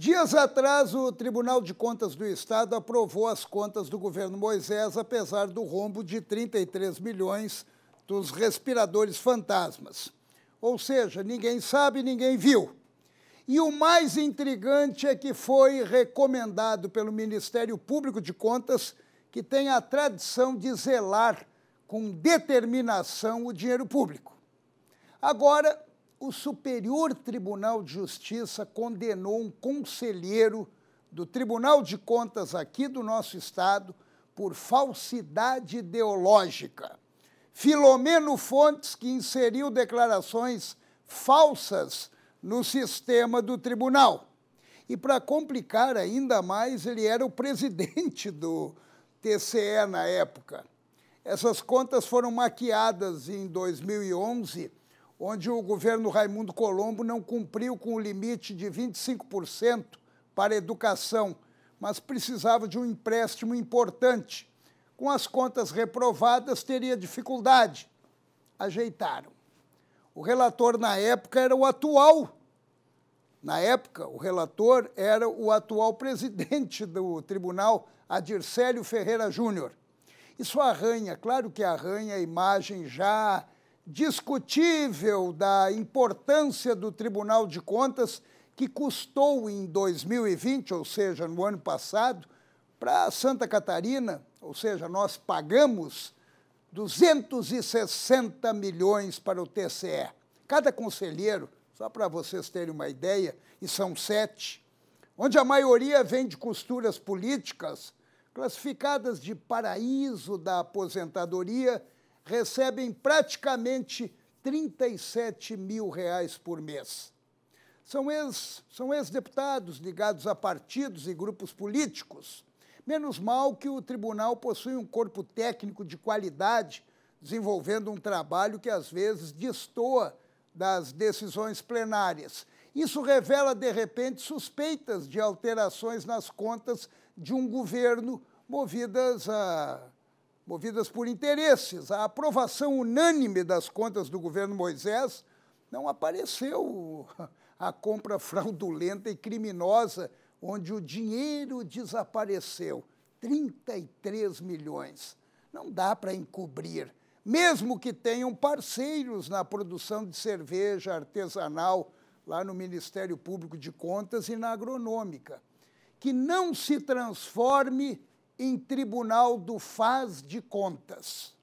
Dias atrás, o Tribunal de Contas do Estado aprovou as contas do governo Moisés, apesar do rombo de 33 milhões dos respiradores fantasmas. Ou seja, ninguém sabe, ninguém viu. E o mais intrigante é que foi recomendado pelo Ministério Público de Contas, que tem a tradição de zelar com determinação o dinheiro público. Agora, o Superior Tribunal de Justiça condenou um conselheiro do Tribunal de Contas aqui do nosso estado por falsidade ideológica. Filomeno Fontes, que inseriu declarações falsas no sistema do tribunal. E para complicar ainda mais, ele era o presidente do TCE na época. Essas contas foram maquiadas em 2011 onde o governo Raimundo Colombo não cumpriu com o limite de 25% para educação, mas precisava de um empréstimo importante. Com as contas reprovadas, teria dificuldade. Ajeitaram. O relator na época era o atual. Na época, o relator era o atual presidente do tribunal, Adircélio Ferreira Júnior. Isso arranha, claro que arranha a imagem já discutível da importância do Tribunal de Contas, que custou em 2020, ou seja, no ano passado, para Santa Catarina, ou seja, nós pagamos 260 milhões para o TCE. Cada conselheiro, só para vocês terem uma ideia, e são sete, onde a maioria vem de costuras políticas, classificadas de paraíso da aposentadoria recebem praticamente 37 mil reais por mês. São, ex, são ex-deputados ligados a partidos e grupos políticos. Menos mal que o tribunal possui um corpo técnico de qualidade, desenvolvendo um trabalho que às vezes destoa das decisões plenárias. Isso revela, de repente, suspeitas de alterações nas contas de um governo movidas a movidas por interesses. A aprovação unânime das contas do governo Moisés não apareceu a compra fraudulenta e criminosa, onde o dinheiro desapareceu 33 milhões. Não dá para encobrir, mesmo que tenham parceiros na produção de cerveja artesanal lá no Ministério Público de Contas e na Agronômica. Que não se transforme em tribunal do faz de contas.